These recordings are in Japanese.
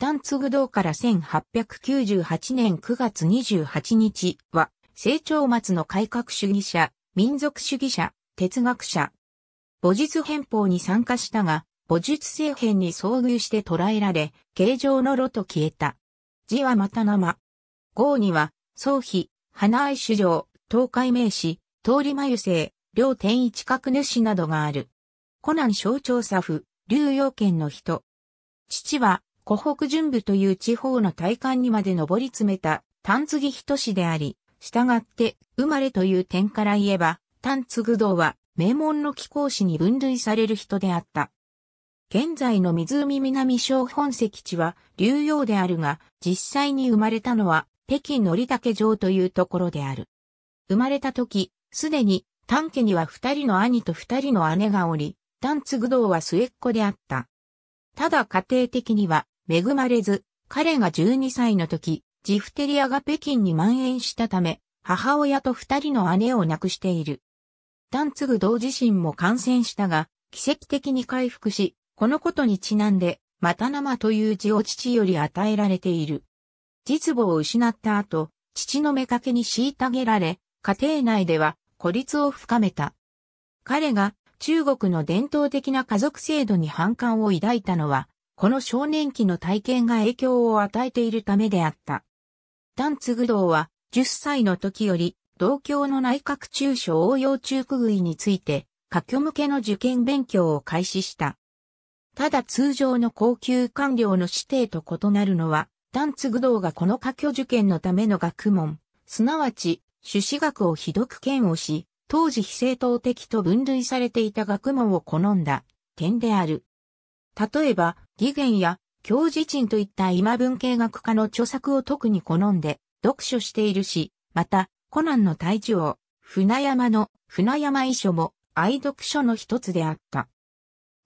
旦継道から1898年9月28日は、成長末の改革主義者、民族主義者、哲学者。母術変法に参加したが、母術政変に遭遇して捕らえられ、形状の炉と消えた。字はまた生。号には、宗妃、花愛主上、東海名士、通り眉生、両天一角主などがある。コナン省庁作府、竜陽県の人。父は、湖北巡部という地方の体感にまで上り詰めた、丹継人氏であり、従って、生まれという点から言えば、丹継道は、名門の貴公子に分類される人であった。現在の湖南省本籍地は、流用であるが、実際に生まれたのは、北京のり竹城というところである。生まれた時、すでに、丹家には二人の兄と二人の姉がおり、丹継道は末っ子であった。ただ家庭的には、恵まれず、彼が12歳の時、ジフテリアが北京に蔓延したため、母親と二人の姉を亡くしている。タンツグ同自身も感染したが、奇跡的に回復し、このことにちなんで、また生という字を父より与えられている。実母を失った後、父の目けに虐げられ、家庭内では孤立を深めた。彼が中国の伝統的な家族制度に反感を抱いたのは、この少年期の体験が影響を与えているためであった。丹津愚道は、10歳の時より、同郷の内閣中小応用中区位について、科挙向けの受験勉強を開始した。ただ通常の高級官僚の指定と異なるのは、丹津愚道がこの科挙受験のための学問、すなわち、朱子学をひどく嫌悪し、当時非正当的と分類されていた学問を好んだ点である。例えば、義言や教示鎮といった今文系学科の著作を特に好んで読書しているし、また、コナンの大地王、船山の船山遺書も愛読書の一つであった。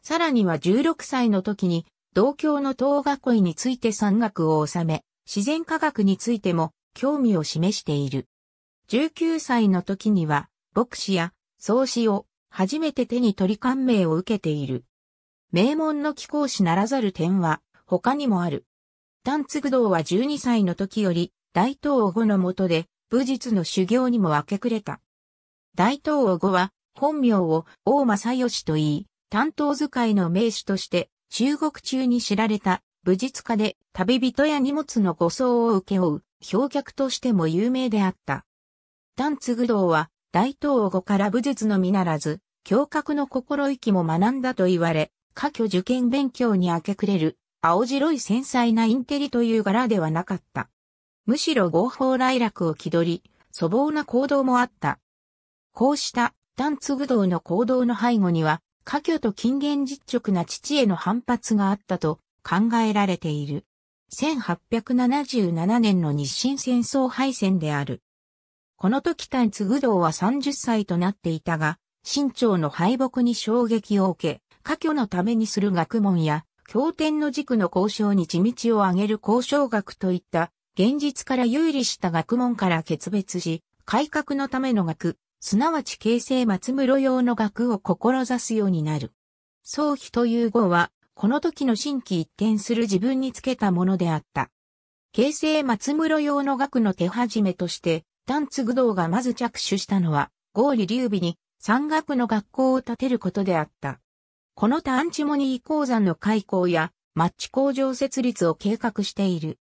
さらには16歳の時に、同郷の東学位について山学を収め、自然科学についても興味を示している。19歳の時には、牧師や創始を初めて手に取り感銘を受けている。名門の貴公子ならざる点は、他にもある。丹津道は12歳の時より、大東王後の下で、武術の修行にも明け暮れた。大東王後は、本名を大正義と言い、担当使いの名手として、中国中に知られた武術家で旅人や荷物の護送を請け負う、氷客としても有名であった。丹津愚道は、大東王後から武術のみならず、教格の心意気も学んだと言われ、科挙受験勉強に明け暮れる、青白い繊細なインテリという柄ではなかった。むしろ合法来楽を気取り、粗暴な行動もあった。こうした単武道の行動の背後には、科挙と近現実直な父への反発があったと考えられている。1877年の日清戦争敗戦である。この時単武道は30歳となっていたが、新朝の敗北に衝撃を受け、科挙のためにする学問や、経典の軸の交渉に地道を上げる交渉学といった、現実から有利した学問から決別し、改革のための学、すなわち形成松室用の学を志すようになる。宗期という語は、この時の新規一転する自分につけたものであった。形成松室用の学の手始めとして、丹津愚道がまず着手したのは、合理劉備に山岳の学校を建てることであった。この他アンチモニー鉱山の開港やマッチ工場設立を計画している。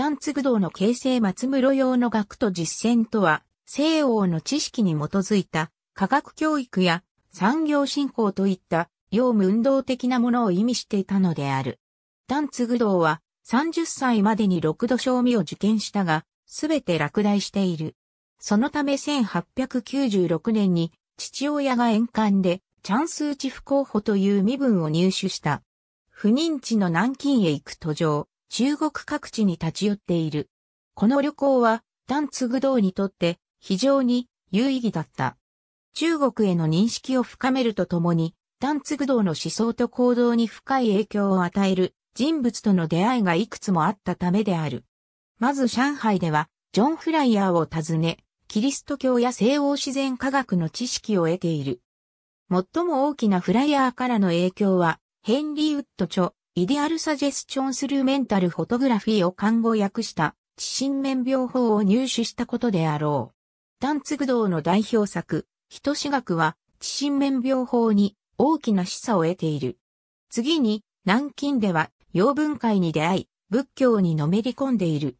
ングド道の形成松室用の学と実践とは、西欧の知識に基づいた科学教育や産業振興といった業務運動的なものを意味していたのである。ングド道は30歳までに6度賞味を受験したが、すべて落第している。そのため1896年に父親が円環でチャンスーチフ候補という身分を入手した。不認知の南京へ行く途上、中国各地に立ち寄っている。この旅行は、ングド道にとって非常に有意義だった。中国への認識を深めるとともに、ングド道の思想と行動に深い影響を与える人物との出会いがいくつもあったためである。まず上海では、ジョン・フライヤーを訪ね、キリスト教や西欧自然科学の知識を得ている。最も大きなフライヤーからの影響は、ヘンリー・ウッド著、イデアル・サジェスチョン・スルーメンタル・フォトグラフィーを看護訳した、地震面病法を入手したことであろう。ダンツグドの代表作、人志学は、地震面病法に大きな示唆を得ている。次に、南京では、洋文会に出会い、仏教にのめり込んでいる。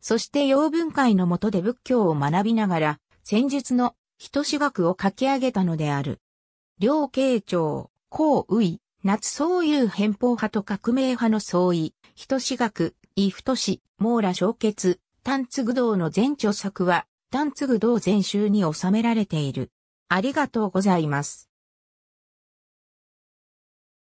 そして洋文会のもとで仏教を学びながら、戦術の人志学を書き上げたのである。両慶長、孔宇夏宗友偏方派と革命派の相違、人志学、伊太志、網羅小結、丹津道の全著作は、丹津道全集に収められている。ありがとうございます。